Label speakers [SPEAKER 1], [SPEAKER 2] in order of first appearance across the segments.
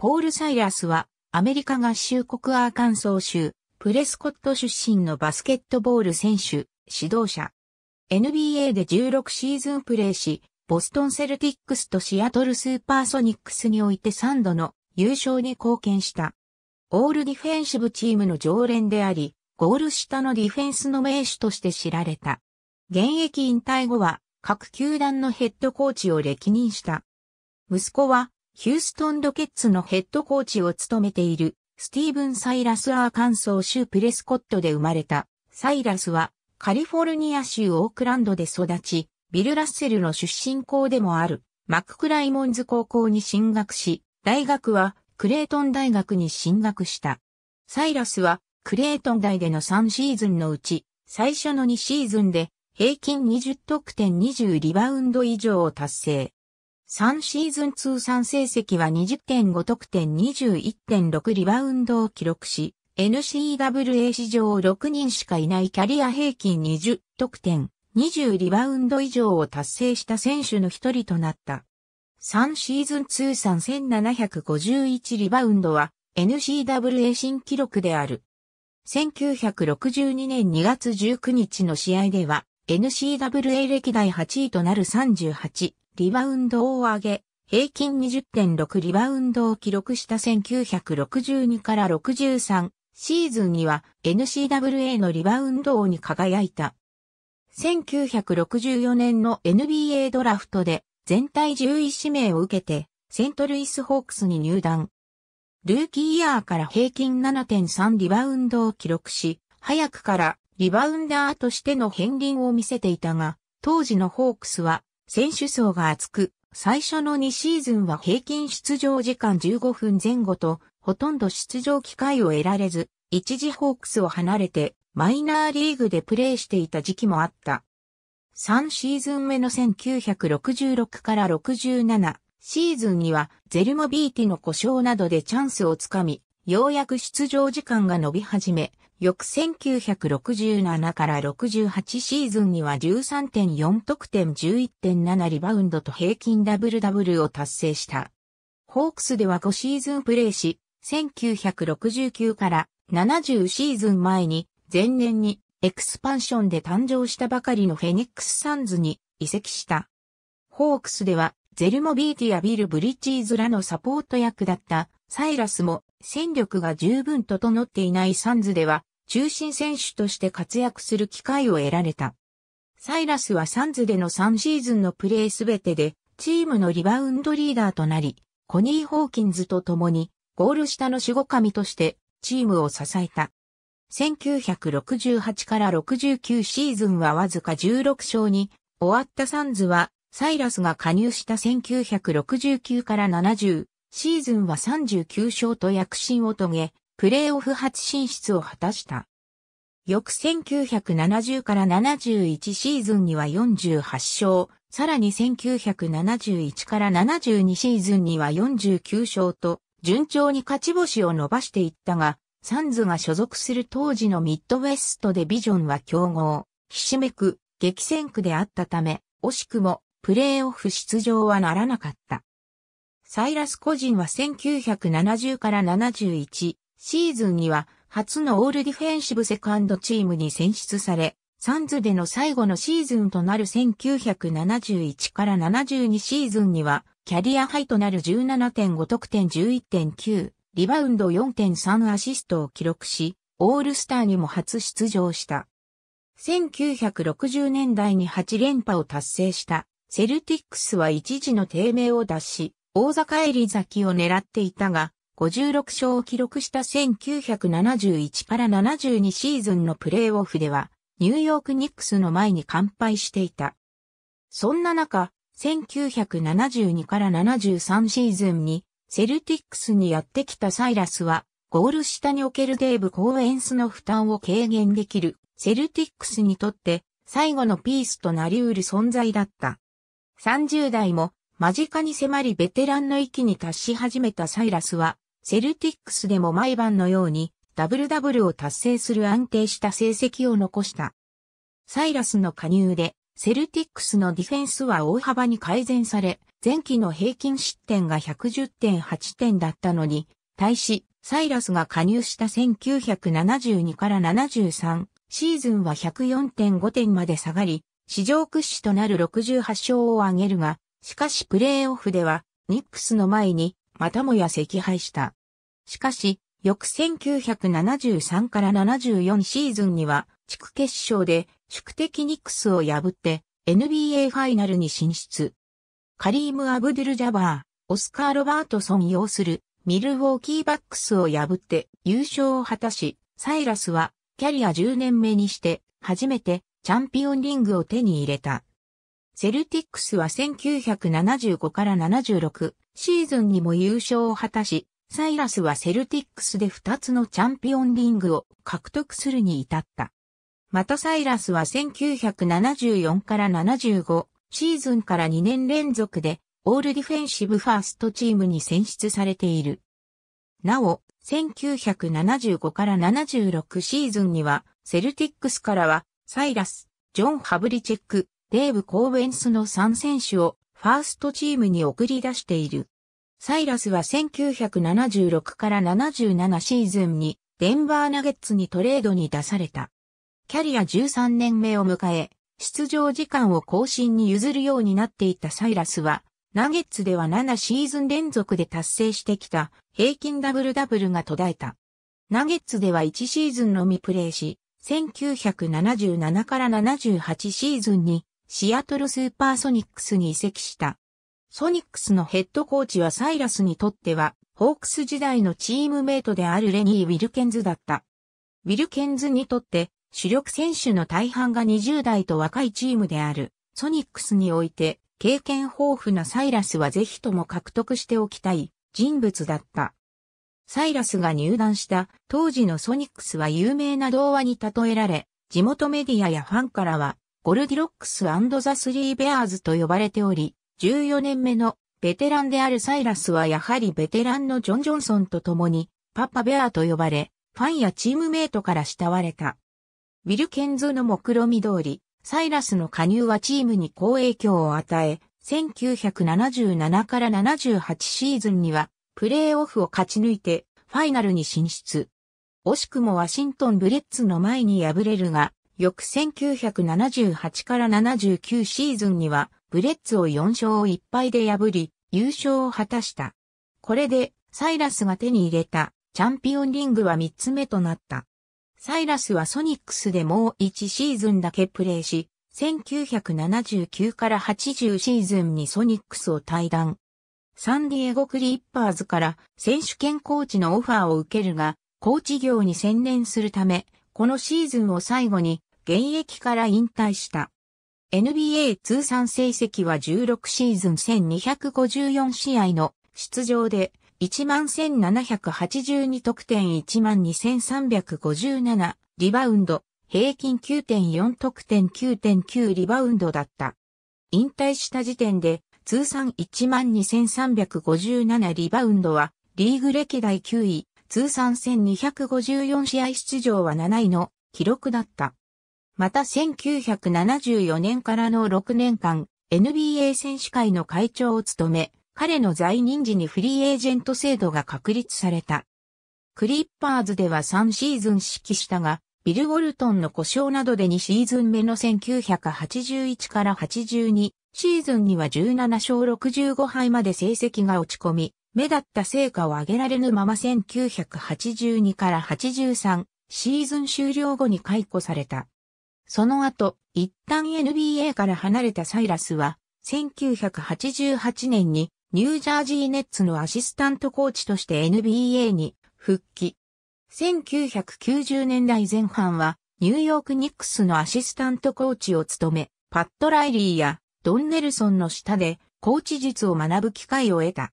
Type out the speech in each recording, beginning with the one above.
[SPEAKER 1] ポール・サイラスは、アメリカ合衆国アーカンソー州、プレスコット出身のバスケットボール選手、指導者。NBA で16シーズンプレーし、ボストンセルティックスとシアトルスーパーソニックスにおいて3度の優勝に貢献した。オールディフェンシブチームの常連であり、ゴール下のディフェンスの名手として知られた。現役引退後は各球団のヘッドコーチを歴任した。息子はヒューストンロケッツのヘッドコーチを務めている、スティーブン・サイラス・アーカンソー州プレスコットで生まれた。サイラスは、カリフォルニア州オークランドで育ち、ビル・ラッセルの出身校でもある、マック・クライモンズ高校に進学し、大学は、クレートン大学に進学した。サイラスは、クレートン大での3シーズンのうち、最初の2シーズンで、平均20得点20リバウンド以上を達成。3シーズン通算成績は20.5得点21.6リバウンドを記録し、n c w a 史上6人しかいないキャリア平均20得点20リバウンド以上を達成した選手の一人となった。3シーズン通算1751リバウンドは n c w a 新記録である。1962年2月19日の試合では n c w a 歴代8位となる38リバウンドを上げ、平均20.6リバウンドを記録した1962から63シーズンには n c w a のリバウンド王に輝いた。1964年の NBA ドラフトで全体11指名を受けてセントルイスホークスに入団。ルーキーイヤーから平均7.3リバウンドを記録し、早くからリバウンダーとしての片鱗を見せていたが、当時のホークスは選手層が厚く、最初の2シーズンは平均出場時間15分前後と、ほとんど出場機会を得られず、一時ホークスを離れて、マイナーリーグでプレーしていた時期もあった。3シーズン目の1966から67シーズンにはゼルモビーティの故障などでチャンスをつかみ、ようやく出場時間が伸び始め、翌1967から68シーズンには13.4得点11.7リバウンドと平均ダブルダブルを達成した。ホークスでは5シーズンプレーし、1969から70シーズン前に、前年にエクスパンションで誕生したばかりのフェニックスサンズに移籍した。ホークスでは、ゼルモビーティやビル・ブリッジーズらのサポート役だったサイラスも戦力が十分整っていないサンズでは、中心選手として活躍する機会を得られた。サイラスはサンズでの3シーズンのプレーすべてで、チームのリバウンドリーダーとなり、コニー・ホーキンズと共に、ゴール下の守護神として、チームを支えた。1968から69シーズンはわずか16勝に、終わったサンズは、サイラスが加入した1969から70、シーズンは39勝と躍進を遂げ、プレーオフ初進出を果たした。翌1970から71シーズンには48勝、さらに1971から72シーズンには49勝と、順調に勝ち星を伸ばしていったが、サンズが所属する当時のミッドウェストでビジョンは競合、ひしめく、激戦区であったため、惜しくもプレーオフ出場はならなかった。サイラス個人は1970から71シーズンには初のオールディフェンシブセカンドチームに選出され、サンズでの最後のシーズンとなる1971から72シーズンには、キャリアハイとなる17.5得点11.9、リバウンド4.3アシストを記録し、オールスターにも初出場した。1960年代に8連覇を達成した、セルティックスは一時の低迷を脱し、大坂り先を狙っていたが、56勝を記録した1971から72シーズンのプレーオフでは、ニューヨークニックスの前に完敗していた。そんな中、1972から73シーズンに、セルティックスにやってきたサイラスは、ゴール下におけるデーブ・コーエンスの負担を軽減できる、セルティックスにとって、最後のピースとなり得る存在だった。30代も間近に迫りベテランの域に達し始めたサイラスは、セルティックスでも毎晩のように、ダブルダブルを達成する安定した成績を残した。サイラスの加入で、セルティックスのディフェンスは大幅に改善され、前期の平均失点が110.8点だったのに、対し、サイラスが加入した1972から73シーズンは104.5点まで下がり、史上屈指となる68勝を挙げるが、しかしプレーオフでは、ニックスの前に、またもや惜敗した。しかし、翌1973から74シーズンには、地区決勝で宿敵ニックスを破って NBA ファイナルに進出。カリーム・アブドゥル・ジャバー、オスカー・ロバートソン擁するミルウォーキー・バックスを破って優勝を果たし、サイラスはキャリア10年目にして初めてチャンピオンリングを手に入れた。セルティックスは1975から76シーズンにも優勝を果たし、サイラスはセルティックスで2つのチャンピオンリングを獲得するに至った。またサイラスは1974から75シーズンから2年連続でオールディフェンシブファーストチームに選出されている。なお、1975から76シーズンにはセルティックスからはサイラス、ジョン・ハブリチェック、デーブ・コーベンスの3選手をファーストチームに送り出している。サイラスは1976から77シーズンにデンバーナゲッツにトレードに出された。キャリア13年目を迎え、出場時間を更新に譲るようになっていたサイラスは、ナゲッツでは7シーズン連続で達成してきた平均ダブルダブルが途絶えた。ナゲッツでは1シーズンのみプレーし、1977から78シーズンにシアトルスーパーソニックスに移籍した。ソニックスのヘッドコーチはサイラスにとっては、ホークス時代のチームメイトであるレニー・ウィルケンズだった。ウィルケンズにとって、主力選手の大半が20代と若いチームである、ソニックスにおいて、経験豊富なサイラスはぜひとも獲得しておきたい人物だった。サイラスが入団した当時のソニックスは有名な童話に例えられ、地元メディアやファンからはゴルディロックスザ・スリーベアーズと呼ばれており、14年目のベテランであるサイラスはやはりベテランのジョン・ジョンソンと共に、パッパ・ベアと呼ばれ、ファンやチームメイトから慕われた。ウィルケンズの目論見通り、サイラスの加入はチームに好影響を与え、1977から78シーズンには、プレーオフを勝ち抜いて、ファイナルに進出。惜しくもワシントンブレッツの前に敗れるが、翌1978から79シーズンには、ブレッツを4勝1敗で破り、優勝を果たした。これで、サイラスが手に入れた、チャンピオンリングは3つ目となった。サイラスはソニックスでもう1シーズンだけプレーし、1979から80シーズンにソニックスを退団。サンディエゴクリッパーズから選手権コーチのオファーを受けるが、コーチ業に専念するため、このシーズンを最後に現役から引退した。NBA 通算成績は16シーズン1254試合の出場で11,782得点12,357リバウンド、平均9.4得点9.9リバウンドだった。引退した時点で通算12,357リバウンドはリーグ歴代9位、通算1254試合出場は7位の記録だった。また1974年からの6年間、NBA 選手会の会長を務め、彼の在任時にフリーエージェント制度が確立された。クリッパーズでは3シーズン指揮したが、ビル・ウォルトンの故障などで2シーズン目の1981から82シーズンには17勝65敗まで成績が落ち込み、目立った成果を上げられぬまま1982から83シーズン終了後に解雇された。その後、一旦 NBA から離れたサイラスは、1988年にニュージャージーネッツのアシスタントコーチとして NBA に復帰。1990年代前半はニューヨークニックスのアシスタントコーチを務め、パッド・ライリーやドン・ネルソンの下でコーチ術を学ぶ機会を得た。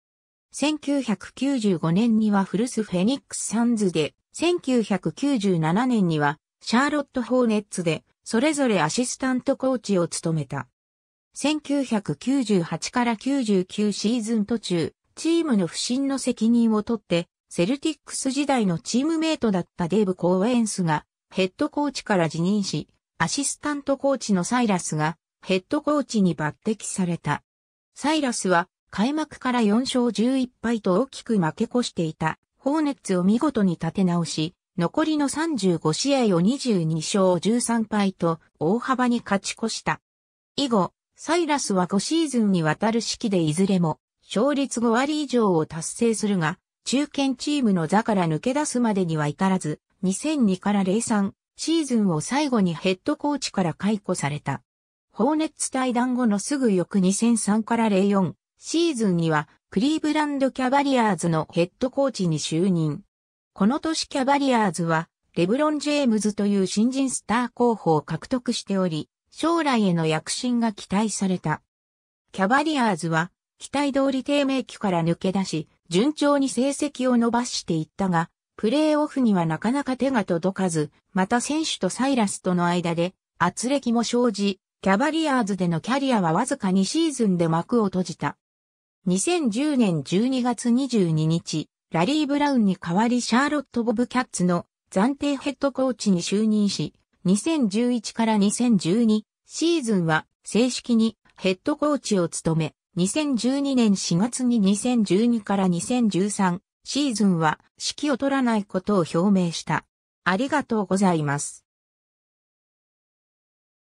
[SPEAKER 1] 1995年にはフルス・フェニックス・サンズで、1997年にはシャーロット・ホーネッツでそれぞれアシスタントコーチを務めた。1998から99シーズン途中、チームの不審の責任を取って、セルティックス時代のチームメイトだったデーブ・コーエンスが、ヘッドコーチから辞任し、アシスタントコーチのサイラスが、ヘッドコーチに抜擢された。サイラスは、開幕から4勝11敗と大きく負け越していた、ホーネッツを見事に立て直し、残りの35試合を22勝13敗と大幅に勝ち越した。以後、サイラスは5シーズンにわたる式でいずれも勝率5割以上を達成するが、中堅チームの座から抜け出すまでには至らず、2002から03シーズンを最後にヘッドコーチから解雇された。放熱対談後のすぐ翌2003から04シーズンにはクリーブランドキャバリアーズのヘッドコーチに就任。この年キャバリアーズは、レブロン・ジェームズという新人スター候補を獲得しており、将来への躍進が期待された。キャバリアーズは、期待通り低迷期から抜け出し、順調に成績を伸ばしていったが、プレーオフにはなかなか手が届かず、また選手とサイラスとの間で、圧力も生じ、キャバリアーズでのキャリアはわずか2シーズンで幕を閉じた。2010年12月22日、ラリー・ブラウンに代わりシャーロット・ボブキャッツの暫定ヘッドコーチに就任し、2011から2012シーズンは正式にヘッドコーチを務め、2012年4月に2012から2013シーズンは指揮を取らないことを表明した。ありがとうございます。